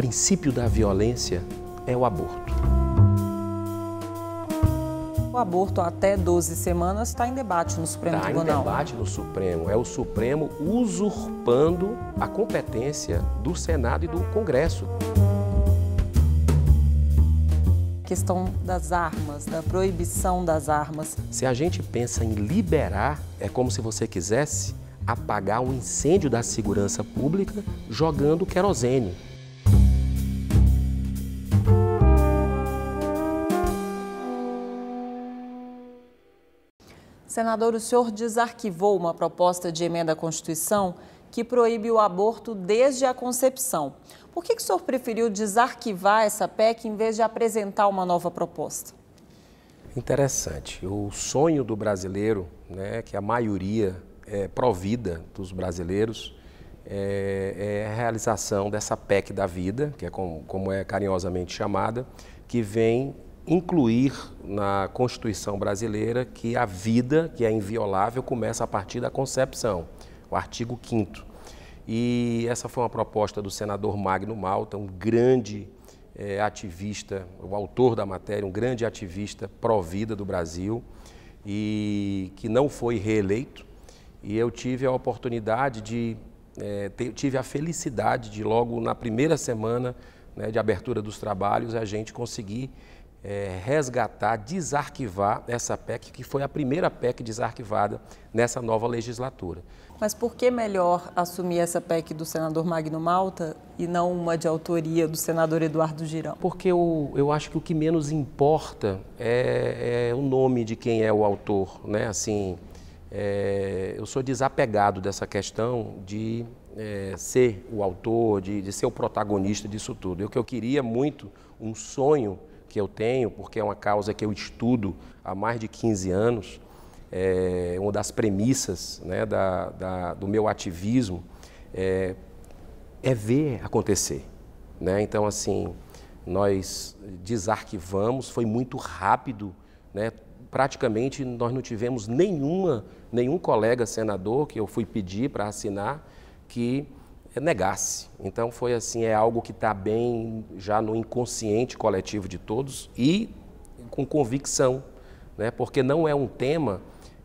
princípio da violência é o aborto. O aborto até 12 semanas está em debate no Supremo tá Tribunal. Está em debate no Supremo. É o Supremo usurpando a competência do Senado e do Congresso. A questão das armas, da proibição das armas. Se a gente pensa em liberar, é como se você quisesse apagar um incêndio da segurança pública jogando querosene. Senador, o senhor desarquivou uma proposta de emenda à Constituição que proíbe o aborto desde a concepção. Por que, que o senhor preferiu desarquivar essa PEC em vez de apresentar uma nova proposta? Interessante. O sonho do brasileiro, né, que a maioria é provida dos brasileiros, é, é, a realização dessa PEC da vida, que é como, como é carinhosamente chamada, que vem incluir na Constituição brasileira que a vida, que é inviolável, começa a partir da concepção, o artigo 5 E essa foi uma proposta do senador Magno Malta, um grande é, ativista, o autor da matéria, um grande ativista pró-vida do Brasil, e que não foi reeleito. E eu tive a oportunidade de, é, tive a felicidade de logo na primeira semana né, de abertura dos trabalhos, a gente conseguir é, resgatar, desarquivar essa PEC, que foi a primeira PEC desarquivada nessa nova legislatura. Mas por que melhor assumir essa PEC do senador Magno Malta e não uma de autoria do senador Eduardo Girão? Porque eu, eu acho que o que menos importa é, é o nome de quem é o autor. Né? Assim, é, eu sou desapegado dessa questão de é, ser o autor, de, de ser o protagonista disso tudo. O que eu queria muito, um sonho, que eu tenho, porque é uma causa que eu estudo há mais de 15 anos, é uma das premissas né, da, da, do meu ativismo é, é ver acontecer. Né? Então, assim, nós desarquivamos, foi muito rápido, né? praticamente nós não tivemos nenhuma, nenhum colega senador que eu fui pedir para assinar que é negasse. Então foi assim, é algo que está bem já no inconsciente coletivo de todos e com convicção, né? porque não é um tema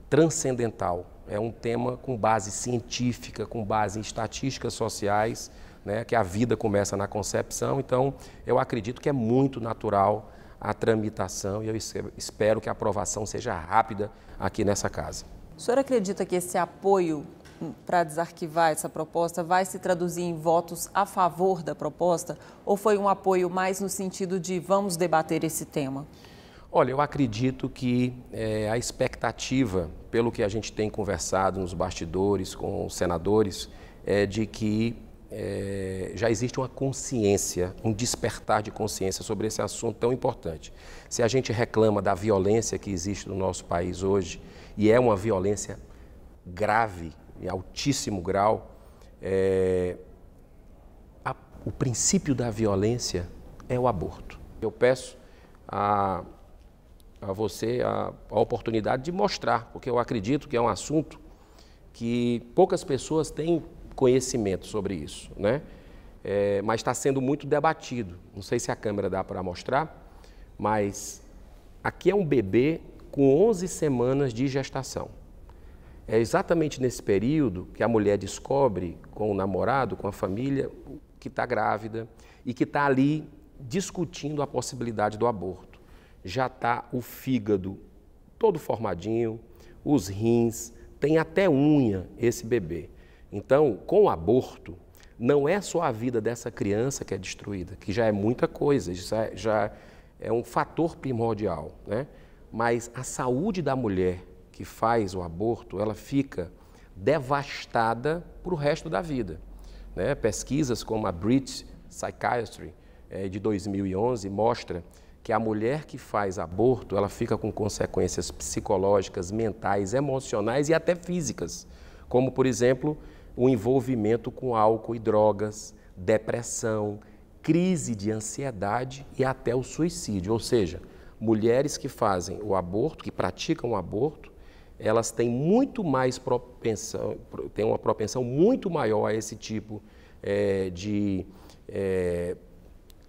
transcendental, é um tema com base científica, com base em estatísticas sociais, né? que a vida começa na concepção, então eu acredito que é muito natural a tramitação e eu espero que a aprovação seja rápida aqui nessa casa. O senhor acredita que esse apoio para desarquivar essa proposta vai se traduzir em votos a favor da proposta ou foi um apoio mais no sentido de vamos debater esse tema? Olha, eu acredito que é, a expectativa, pelo que a gente tem conversado nos bastidores com os senadores, é de que é, já existe uma consciência, um despertar de consciência sobre esse assunto tão importante. Se a gente reclama da violência que existe no nosso país hoje, e é uma violência grave, em altíssimo grau, é, a, o princípio da violência é o aborto. Eu peço a, a você a, a oportunidade de mostrar, porque eu acredito que é um assunto que poucas pessoas têm conhecimento sobre isso, né? É, mas está sendo muito debatido. Não sei se a câmera dá para mostrar, mas aqui é um bebê com 11 semanas de gestação. É exatamente nesse período que a mulher descobre com o namorado, com a família, que está grávida e que está ali discutindo a possibilidade do aborto. Já está o fígado todo formadinho, os rins, tem até unha esse bebê. Então, com o aborto, não é só a vida dessa criança que é destruída, que já é muita coisa, já, é, já é um fator primordial, né? mas a saúde da mulher que faz o aborto, ela fica devastada para o resto da vida. Né? Pesquisas como a British Psychiatry é, de 2011 mostra que a mulher que faz aborto, ela fica com consequências psicológicas, mentais, emocionais e até físicas, como por exemplo, o envolvimento com álcool e drogas, depressão, crise de ansiedade e até o suicídio, ou seja, mulheres que fazem o aborto, que praticam o aborto, elas têm muito mais propensão, têm uma propensão muito maior a esse tipo é, de, é,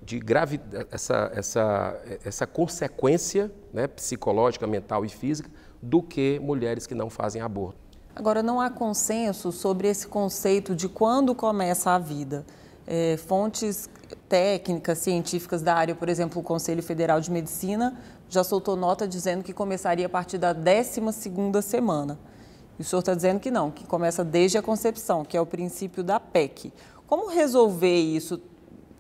de grave, essa, essa, essa consequência né, psicológica, mental e física do que mulheres que não fazem aborto. Agora, não há consenso sobre esse conceito de quando começa a vida. É, fontes técnicas científicas da área, por exemplo, o Conselho Federal de Medicina já soltou nota dizendo que começaria a partir da 12 semana. E o senhor está dizendo que não, que começa desde a concepção, que é o princípio da PEC. Como resolver isso?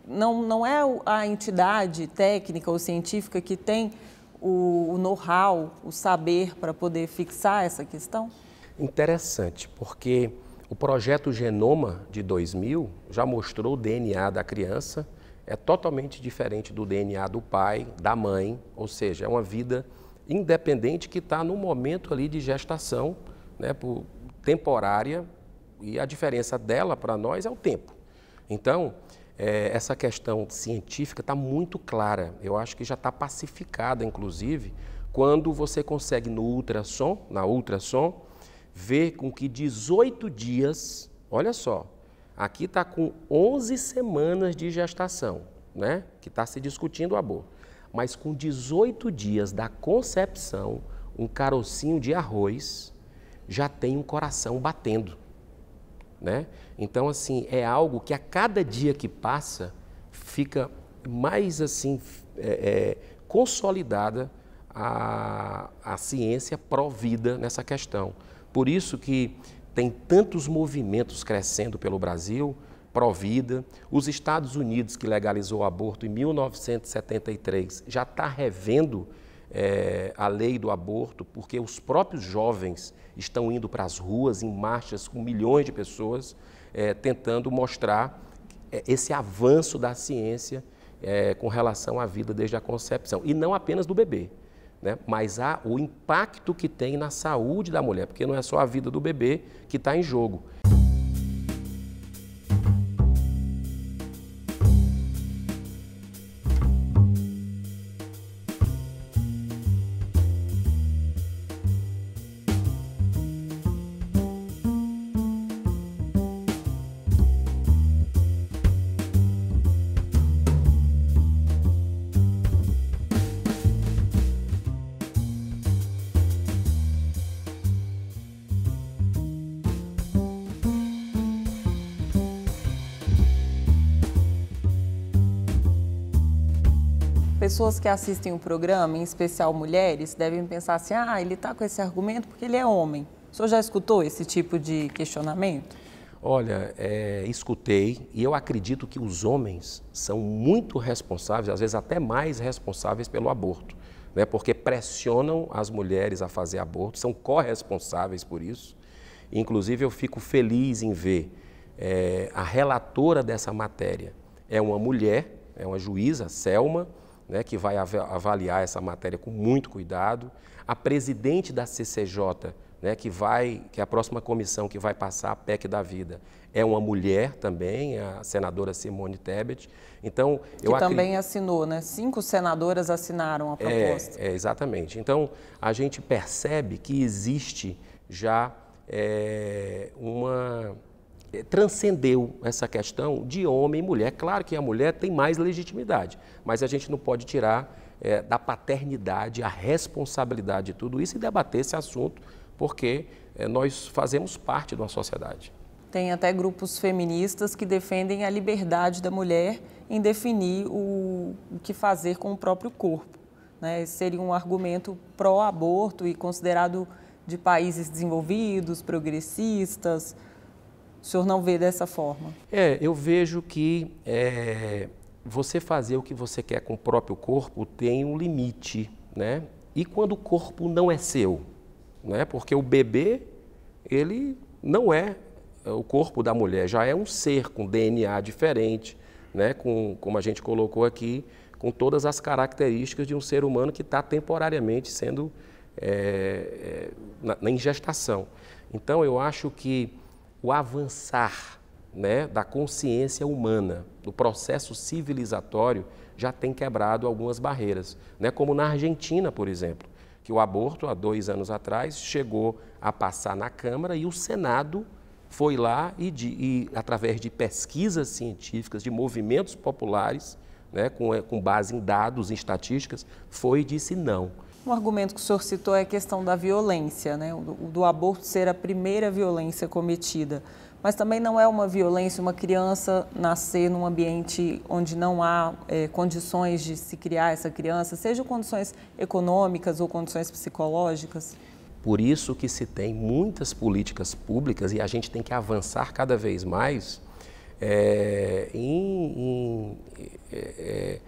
Não, não é a entidade técnica ou científica que tem o, o know-how, o saber para poder fixar essa questão? Interessante, porque o projeto Genoma de 2000 já mostrou o DNA da criança, é totalmente diferente do DNA do pai, da mãe, ou seja, é uma vida independente que está no momento ali de gestação, né, por, temporária, e a diferença dela para nós é o tempo. Então, é, essa questão científica está muito clara, eu acho que já está pacificada, inclusive, quando você consegue no ultrassom, na ultrassom, ver com que 18 dias, olha só, aqui está com 11 semanas de gestação, né? Que está se discutindo o aborto. Mas com 18 dias da concepção, um carocinho de arroz já tem um coração batendo, né? Então, assim, é algo que a cada dia que passa fica mais, assim, é, é, consolidada a, a ciência pró-vida nessa questão. Por isso que tem tantos movimentos crescendo pelo Brasil, Provida, os Estados Unidos, que legalizou o aborto em 1973, já está revendo é, a lei do aborto, porque os próprios jovens estão indo para as ruas em marchas com milhões de pessoas, é, tentando mostrar eh, esse avanço da ciência é, com relação à vida desde a concepção, e não apenas do bebê né? mas há o impacto que tem na saúde da mulher, porque não é só a vida do bebê que está em jogo, pessoas que assistem o programa, em especial mulheres, devem pensar assim: ah, ele está com esse argumento porque ele é homem. O senhor já escutou esse tipo de questionamento? Olha, é, escutei e eu acredito que os homens são muito responsáveis, às vezes até mais responsáveis pelo aborto, né? porque pressionam as mulheres a fazer aborto, são corresponsáveis por isso. Inclusive, eu fico feliz em ver é, a relatora dessa matéria. É uma mulher, é uma juíza, Selma, né, que vai avaliar essa matéria com muito cuidado, a presidente da CCJ, né, que vai, que é a próxima comissão que vai passar a PEC da vida, é uma mulher também, é a senadora Simone Tebet. Então, que eu que também assinou, né? Cinco senadoras assinaram a é, proposta. É, é, exatamente. Então, a gente percebe que existe já é, uma eh, transcendeu essa questão de homem e mulher. Claro que a mulher tem mais legitimidade, mas a gente não pode tirar é, da paternidade a responsabilidade de tudo isso e debater esse assunto, porque é, nós fazemos parte de uma sociedade. Tem até grupos feministas que defendem a liberdade da mulher em definir o, o que fazer com o próprio corpo. Né? seria um argumento pró-aborto e considerado de países desenvolvidos, progressistas, o senhor não vê dessa forma? É, eu vejo que é, você fazer o que você quer com o próprio corpo tem um limite, né? E quando o corpo não é seu, né? Porque o bebê, ele não é o corpo da mulher, já é um ser com DNA diferente, né? Com, como a gente colocou aqui, com todas as características de um ser humano que está temporariamente sendo é, é, na, na ingestação. Então, eu acho que o avançar né, da consciência humana, do processo civilizatório, já tem quebrado algumas barreiras. Né? Como na Argentina, por exemplo, que o aborto, há dois anos atrás, chegou a passar na Câmara e o Senado foi lá e, de, e através de pesquisas científicas, de movimentos populares, né, com, com base em dados, em estatísticas, foi e disse não um argumento que o senhor citou é a questão da violência, né? o do aborto ser a primeira violência cometida. Mas também não é uma violência uma criança nascer num ambiente onde não há é, condições de se criar essa criança, seja condições econômicas ou condições psicológicas? Por isso que se tem muitas políticas públicas e a gente tem que avançar cada vez mais é, em, em é,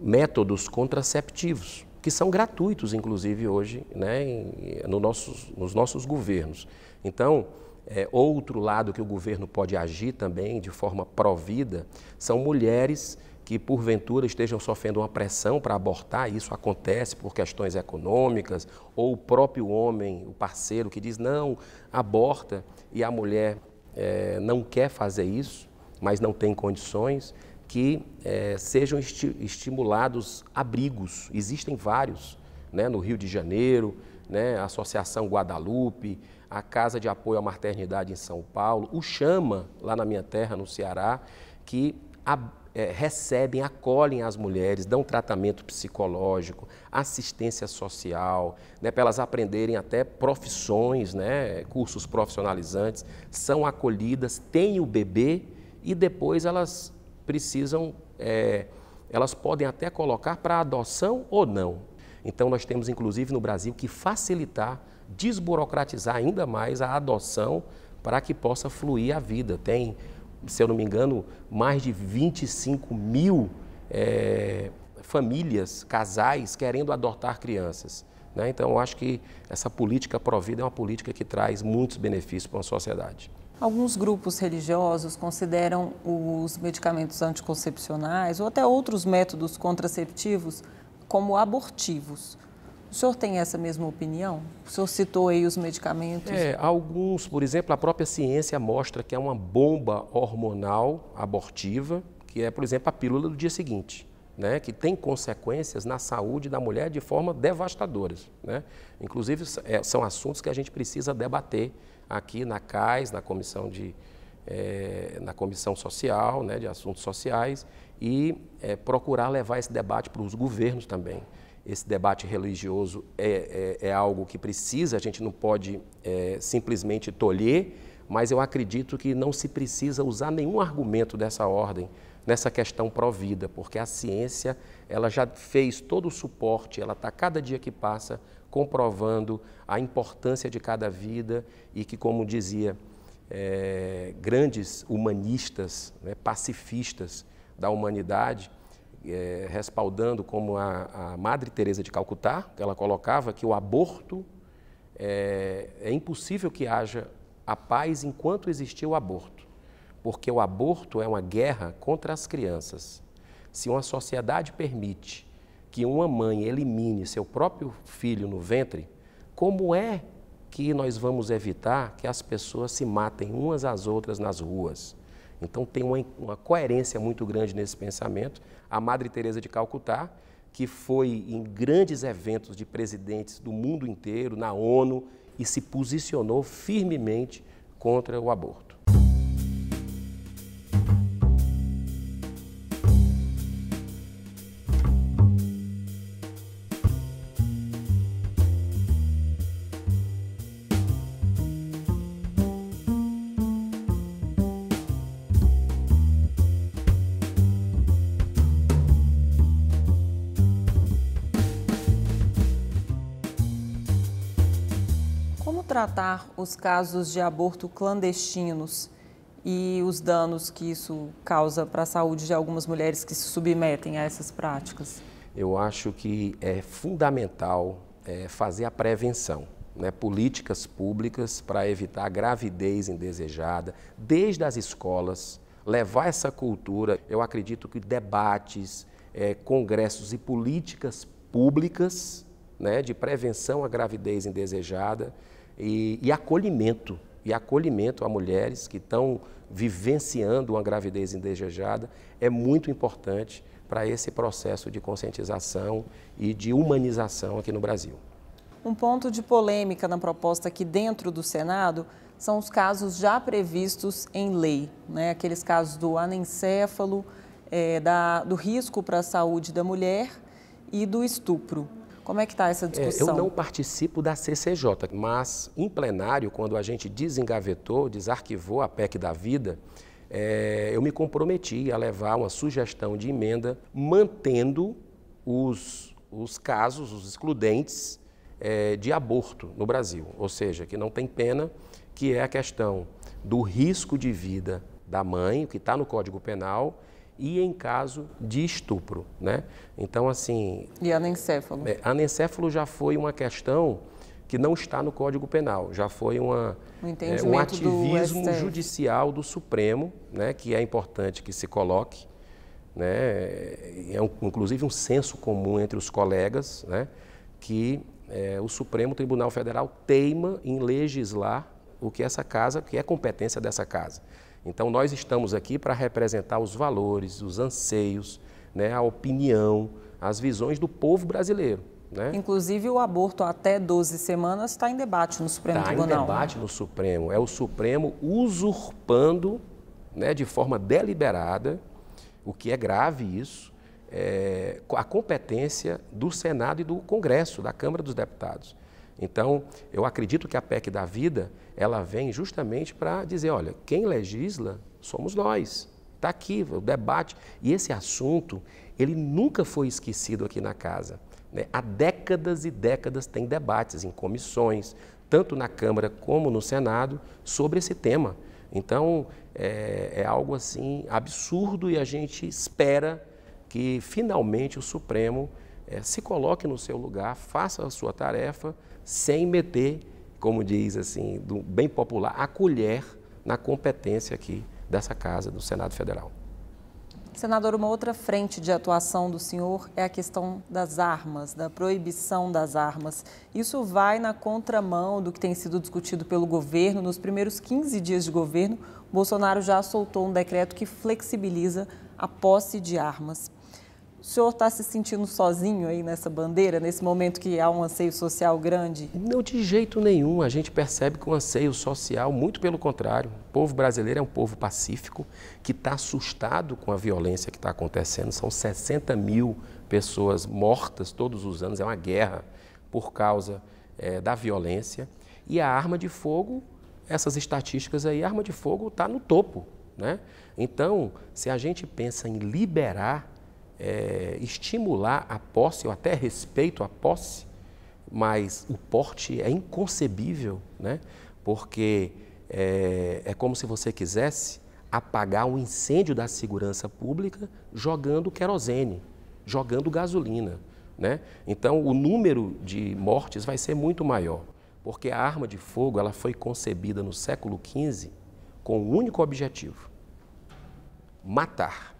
métodos contraceptivos que são gratuitos, inclusive, hoje né, em, no nossos, nos nossos governos. Então, é, outro lado que o governo pode agir também de forma provida são mulheres que porventura estejam sofrendo uma pressão para abortar, isso acontece por questões econômicas, ou o próprio homem, o parceiro, que diz não, aborta, e a mulher é, não quer fazer isso, mas não tem condições que é, sejam esti estimulados abrigos, existem vários, né, no Rio de Janeiro, né, a Associação Guadalupe, a Casa de Apoio à Maternidade em São Paulo, o Chama, lá na minha terra, no Ceará, que a, é, eh, recebem, acolhem as mulheres, dão tratamento psicológico, assistência social, né, para elas aprenderem até profissões, né, cursos profissionalizantes, são acolhidas, têm o bebê e depois elas precisam, é, elas podem até colocar para adoção ou não. Então, nós temos, inclusive, no Brasil, que facilitar, desburocratizar ainda mais a adoção para que possa fluir a vida. Tem, se eu não me engano, mais de 25 mil é, famílias, casais querendo adotar crianças. Né? Então, eu acho que essa política provida é uma política que traz muitos benefícios para a sociedade. Alguns grupos religiosos consideram os medicamentos anticoncepcionais ou até outros métodos contraceptivos como abortivos. O senhor tem essa mesma opinião? O senhor citou aí os medicamentos? É, alguns, por exemplo, a própria ciência mostra que é uma bomba hormonal abortiva, que é, por exemplo, a pílula do dia seguinte. Né, que tem consequências na saúde da mulher de forma devastadoras. Né? Inclusive, é, são assuntos que a gente precisa debater aqui na CAIS, na Comissão, de, é, na comissão Social, né, de Assuntos Sociais, e é, procurar levar esse debate para os governos também. Esse debate religioso é, é, é algo que precisa, a gente não pode eh, simplesmente tolher, mas eu acredito que não se precisa usar nenhum argumento dessa ordem nessa questão pró-vida, porque a ciência ela já fez todo o suporte, ela está cada dia que passa comprovando a importância de cada vida e que, como dizia é, grandes humanistas, né, pacifistas da humanidade, é, respaldando como a, a, Madre Teresa de Calcutá, ela colocava que o aborto é, é impossível que haja a paz enquanto existir o aborto, porque o aborto é uma guerra contra as crianças. Se uma sociedade permite que uma mãe elimine seu próprio filho no ventre, como é que nós vamos evitar que as pessoas se matem umas às outras nas ruas? Então tem uma, uma coerência muito grande nesse pensamento. A Madre Teresa de Calcutá, que foi em grandes eventos de presidentes do mundo inteiro, na ONU, e se posicionou firmemente contra o aborto. tratar os casos de aborto clandestinos e os danos que isso causa para a saúde de algumas mulheres que se submetem a essas práticas? Eu acho que é fundamental é, fazer a prevenção. Né, políticas públicas para evitar a gravidez indesejada, desde as escolas, levar essa cultura. Eu acredito que debates, é, congressos e políticas públicas né, de prevenção à gravidez indesejada e, e acolhimento e acolhimento a mulheres que estão vivenciando uma gravidez indesejada é muito importante para esse processo de conscientização e de humanização aqui no Brasil. Um ponto de polêmica na proposta aqui dentro do Senado são os casos já previstos em lei, né? aqueles casos do anencefalo, é, eh, da, do risco para a saúde da mulher e do estupro. Como é que está essa discussão? É, eu não participo da CCJ, mas em plenário, quando a gente desengavetou, desarquivou a PEC da vida, é, eu me comprometi a levar uma sugestão de emenda mantendo os, os casos, os excludentes é, de aborto no Brasil, ou seja, que não tem pena, que é a questão do risco de vida da mãe, que está no Código Penal, e em caso de estupro, né? Então, assim... E anencéfalo? É, anencéfalo já foi uma questão que não está no Código Penal, já foi uma, é, um ativismo do judicial do Supremo, né? Que é importante que se coloque, né? É, um, inclusive, um senso comum entre os colegas, né? Que é, o Supremo Tribunal Federal teima em legislar o que essa casa, o que é competência dessa casa. Então, nós estamos aqui para representar os valores, os anseios, né, a opinião, as visões do povo brasileiro. Né? Inclusive, o aborto até 12 semanas está em debate no Supremo tá Tribunal. Está né? em debate no Supremo. É o Supremo usurpando né, de forma deliberada, o que é grave isso, é, a competência do Senado e do Congresso, da Câmara dos Deputados. Então, eu acredito que a PEC da vida, ela vem justamente para dizer, olha, quem legisla somos nós. Está aqui o debate. E esse assunto, ele nunca foi esquecido aqui na casa. Né? Há décadas e décadas tem debates em comissões, tanto na Câmara como no Senado, sobre esse tema. Então, é, é algo assim absurdo e a gente espera que finalmente o Supremo é, se coloque no seu lugar, faça a sua tarefa sem meter, como diz assim, do, bem popular, a colher na competência aqui dessa casa, do Senado Federal. Senador, uma outra frente de atuação do senhor é a questão das armas, da proibição das armas. Isso vai na contramão do que tem sido discutido pelo governo. Nos primeiros 15 dias de governo, Bolsonaro já soltou um decreto que flexibiliza a posse de armas. O senhor está se sentindo sozinho aí nessa bandeira, nesse momento que há um anseio social grande? Não, de jeito nenhum. A gente percebe que o um anseio social, muito pelo contrário. O povo brasileiro é um povo pacífico que está assustado com a violência que está acontecendo. São 60 mil pessoas mortas todos os anos. É uma guerra por causa é, da violência. E a arma de fogo, essas estatísticas aí, a arma de fogo está no topo. Né? Então, se a gente pensa em liberar é, estimular a posse, eu até respeito a posse, mas o porte é inconcebível, né? porque é, é como se você quisesse apagar um incêndio da segurança pública jogando querosene, jogando gasolina. Né? Então, o número de mortes vai ser muito maior, porque a arma de fogo ela foi concebida no século XV com o um único objetivo: matar.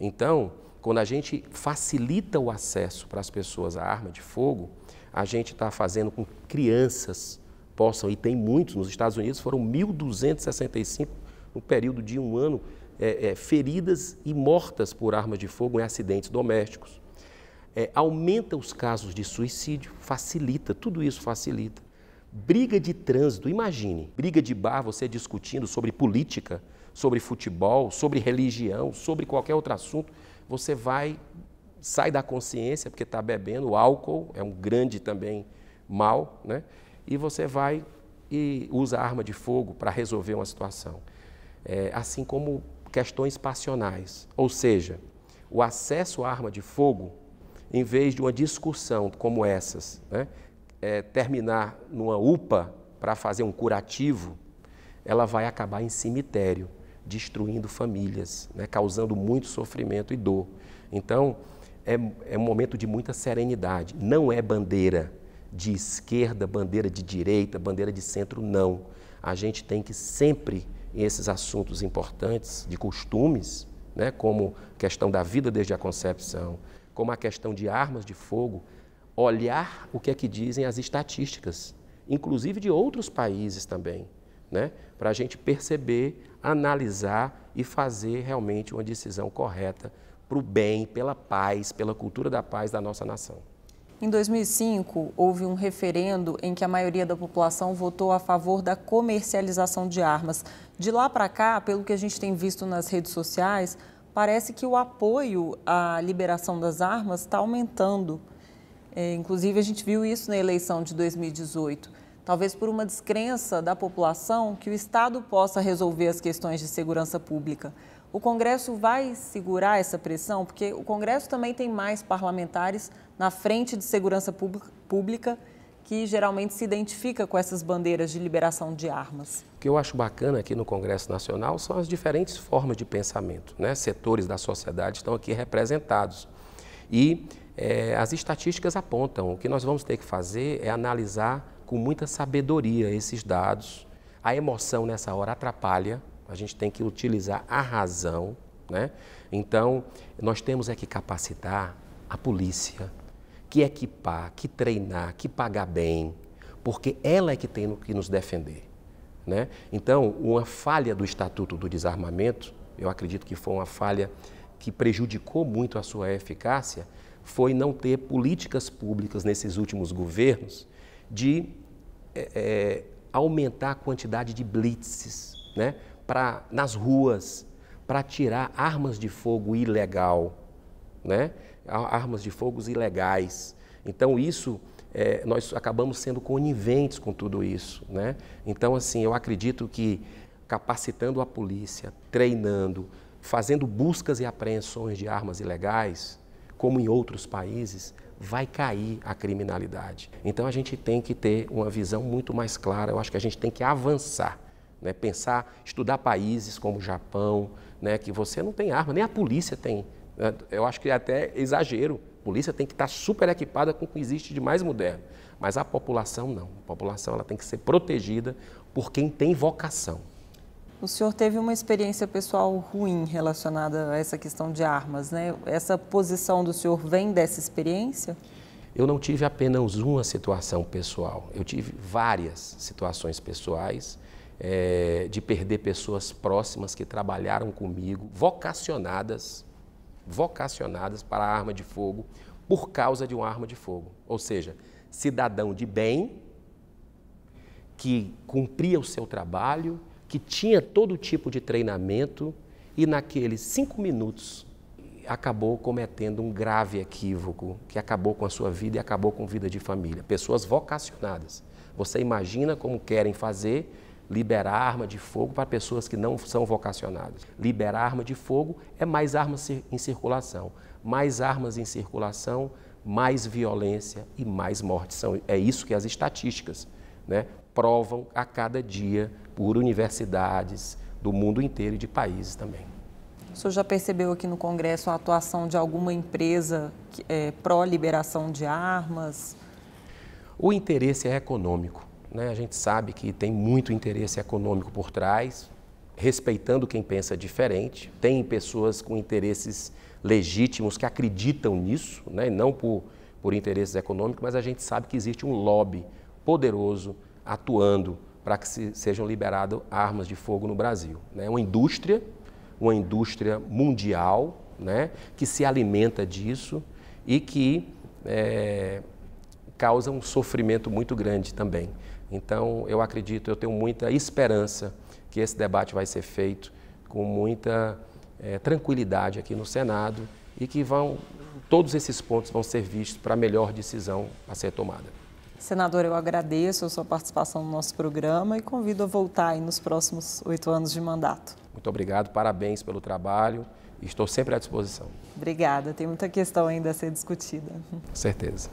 Então, quando a gente facilita o acesso para as pessoas à arma de fogo, a gente está fazendo com que crianças possam, e tem muitos, nos Estados Unidos foram 1.265 no período de um ano, é, é, feridas e mortas por arma de fogo em acidentes domésticos. É, aumenta os casos de suicídio, facilita, tudo isso facilita. Briga de trânsito, imagine, briga de bar, você discutindo sobre política, sobre futebol, sobre religião, sobre qualquer outro assunto você vai, sai da consciência, porque está bebendo, o álcool é um grande também mal, né? e você vai e usa arma de fogo para resolver uma situação. É, assim como questões passionais, ou seja, o acesso à arma de fogo, em vez de uma discussão como essas, né? é, terminar numa UPA para fazer um curativo, ela vai acabar em cemitério destruindo famílias, né, causando muito sofrimento e dor. Então, é, é um momento de muita serenidade. Não é bandeira de esquerda, bandeira de direita, bandeira de centro, não. A gente tem que sempre, esses assuntos importantes de costumes, né, como a questão da vida desde a concepção, como a questão de armas de fogo, olhar o que é que dizem as estatísticas, inclusive de outros países também, né, para a gente perceber analisar e fazer realmente uma decisão correta para o bem, pela paz, pela cultura da paz da nossa nação. Em 2005, houve um referendo em que a maioria da população votou a favor da comercialização de armas. De lá para cá, pelo que a gente tem visto nas redes sociais, parece que o apoio à liberação das armas está aumentando. É, inclusive, a gente viu isso na eleição de 2018 talvez por uma descrença da população que o Estado possa resolver as questões de segurança pública. O Congresso vai segurar essa pressão, porque o Congresso também tem mais parlamentares na frente de segurança pública que geralmente se identifica com essas bandeiras de liberação de armas. O que eu acho bacana aqui no Congresso Nacional são as diferentes formas de pensamento, né? setores da sociedade estão aqui representados. E é, as estatísticas apontam, o que nós vamos ter que fazer é analisar com muita sabedoria esses dados. A emoção nessa hora atrapalha, a gente tem que utilizar a razão, né? Então, nós temos é que capacitar a polícia, que equipar, que treinar, que pagar bem, porque ela é que tem que nos defender. Né? Então, uma falha do Estatuto do Desarmamento, eu acredito que foi uma falha que prejudicou muito a sua eficácia, foi não ter políticas públicas nesses últimos governos de é, é, aumentar a quantidade de blitzes né, pra, nas ruas para tirar armas de fogo ilegal, né, armas de fogo ilegais. Então isso é, nós acabamos sendo coniventes com tudo isso, né? Então assim eu acredito que capacitando a polícia, treinando, fazendo buscas e apreensões de armas ilegais, como em outros países, vai cair a criminalidade. Então a gente tem que ter uma visão muito mais clara, eu acho que a gente tem que avançar, né? pensar, estudar países como o Japão, né? que você não tem arma, nem a polícia tem. Né? Eu acho que é até exagero. A polícia tem que estar super equipada com o que existe de mais moderno. Mas a população não. A população ela tem que ser protegida por quem tem vocação. O senhor teve uma experiência pessoal ruim relacionada a essa questão de armas, né? Essa posição do senhor vem dessa experiência? Eu não tive apenas uma situação pessoal, eu tive várias situações pessoais é, de perder pessoas próximas que trabalharam comigo, vocacionadas, vocacionadas para a arma de fogo por causa de uma arma de fogo. Ou seja, cidadão de bem que cumpria o seu trabalho que tinha todo tipo de treinamento e naqueles cinco minutos acabou cometendo um grave equívoco que acabou com a sua vida e acabou com a vida de família. Pessoas vocacionadas. Você imagina como querem fazer liberar arma de fogo para pessoas que não são vocacionadas. Liberar arma de fogo é mais armas em circulação. Mais armas em circulação, mais violência e mais morte. São, é isso que as estatísticas né, provam a cada dia por universidades do mundo inteiro e de países também. O senhor já percebeu aqui no Congresso a atuação de alguma empresa é, pró-liberação de armas? O interesse é econômico. Né? A gente sabe que tem muito interesse econômico por trás, respeitando quem pensa diferente. Tem pessoas com interesses legítimos que acreditam nisso, né? não por, por interesses econômicos, mas a gente sabe que existe um lobby poderoso atuando para que se, sejam liberadas armas de fogo no Brasil. Né? Uma indústria, uma indústria mundial né? que se alimenta disso e que é, causa um sofrimento muito grande também. Então, eu acredito, eu tenho muita esperança que esse debate vai ser feito com muita é, tranquilidade aqui no Senado e que vão todos esses pontos vão ser vistos para a melhor decisão a ser tomada. Senador, eu agradeço a sua participação no nosso programa e convido a voltar aí nos próximos oito anos de mandato. Muito obrigado, parabéns pelo trabalho. Estou sempre à disposição. Obrigada. Tem muita questão ainda a ser discutida. Com certeza.